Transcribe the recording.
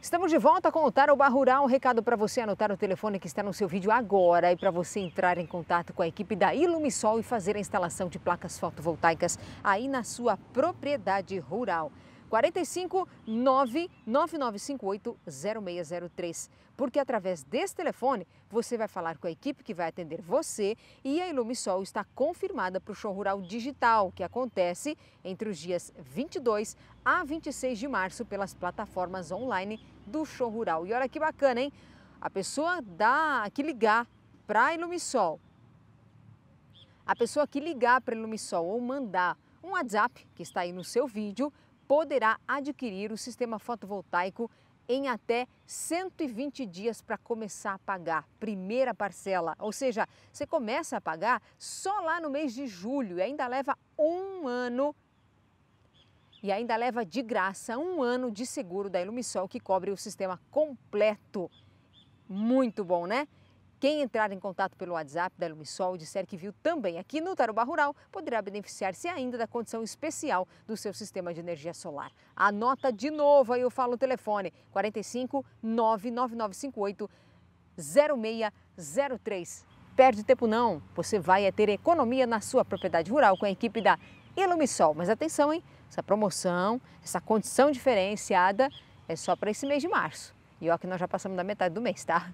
Estamos de volta com o Tarobá Rural. Um recado para você anotar o telefone que está no seu vídeo agora e para você entrar em contato com a equipe da Ilumisol e fazer a instalação de placas fotovoltaicas aí na sua propriedade rural. 45 99958 0603, porque através desse telefone você vai falar com a equipe que vai atender você e a Ilumisol está confirmada para o show rural digital que acontece entre os dias 22 a 26 de março pelas plataformas online do show rural. E olha que bacana, hein? A pessoa dá que ligar para a Ilumisol. A pessoa que ligar para a Ilumisol ou mandar um WhatsApp que está aí no seu vídeo poderá adquirir o sistema fotovoltaico em até 120 dias para começar a pagar primeira parcela. Ou seja, você começa a pagar só lá no mês de julho e ainda leva um ano. E ainda leva de graça um ano de seguro da Ilumisol que cobre o sistema completo. Muito bom, né? Quem entrar em contato pelo WhatsApp da Lumisol e disser que viu também aqui no Tarubá Rural poderá beneficiar-se ainda da condição especial do seu sistema de energia solar. Anota de novo aí, eu falo o telefone: 45 99958 0603. Perde tempo não, você vai é ter economia na sua propriedade rural com a equipe da Ilumisol. Mas atenção, hein? Essa promoção, essa condição diferenciada é só para esse mês de março. E ó que nós já passamos da metade do mês, tá?